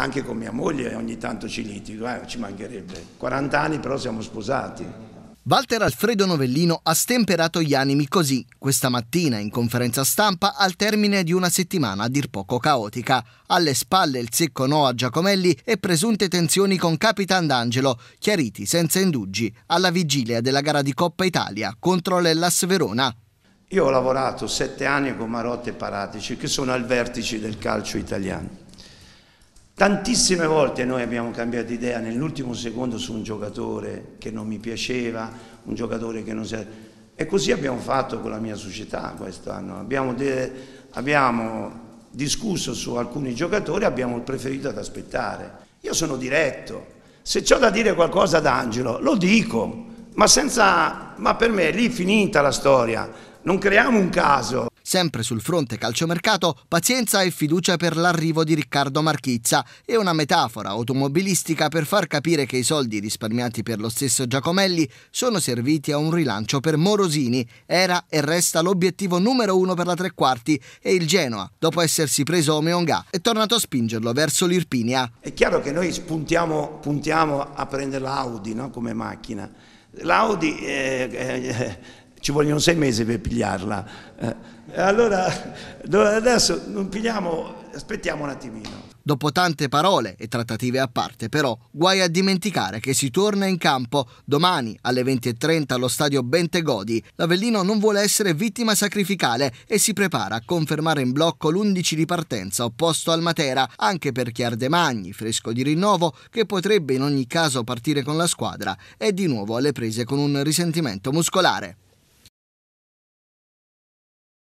anche con mia moglie ogni tanto ci litigo, eh, ci mancherebbe. 40 anni però siamo sposati. Walter Alfredo Novellino ha stemperato gli animi così questa mattina in conferenza stampa al termine di una settimana a dir poco caotica. Alle spalle il secco no a Giacomelli e presunte tensioni con Capitan D'Angelo, chiariti senza indugi alla vigilia della gara di Coppa Italia contro l'Ellas Verona. Io ho lavorato sette anni con Marotte e Paratici, che sono al vertice del calcio italiano Tantissime volte noi abbiamo cambiato idea nell'ultimo secondo su un giocatore che non mi piaceva, un giocatore che non serve. E così abbiamo fatto con la mia società quest'anno. Abbiamo, abbiamo, discusso su alcuni giocatori, abbiamo preferito ad aspettare. Io sono diretto. Se ho da dire qualcosa ad Angelo, lo dico, ma, senza, ma per me è lì finita la storia. Non creiamo un caso. Sempre sul fronte calciomercato, pazienza e fiducia per l'arrivo di Riccardo Marchizza e una metafora automobilistica per far capire che i soldi risparmiati per lo stesso Giacomelli sono serviti a un rilancio per Morosini. Era e resta l'obiettivo numero uno per la tre quarti e il Genoa, dopo essersi preso Omeonga, è tornato a spingerlo verso l'Irpinia. È chiaro che noi spuntiamo, puntiamo a prendere l'Audi no? come macchina. L'Audi eh, eh, ci vogliono sei mesi per pigliarla. Eh, allora adesso non pigliamo, aspettiamo un attimino. Dopo tante parole e trattative a parte, però, guai a dimenticare che si torna in campo domani alle 20.30 allo stadio Bentegodi. L'Avellino non vuole essere vittima sacrificale e si prepara a confermare in blocco l'11 di partenza opposto al Matera, anche per Chiardemagni, fresco di rinnovo, che potrebbe in ogni caso partire con la squadra, è di nuovo alle prese con un risentimento muscolare.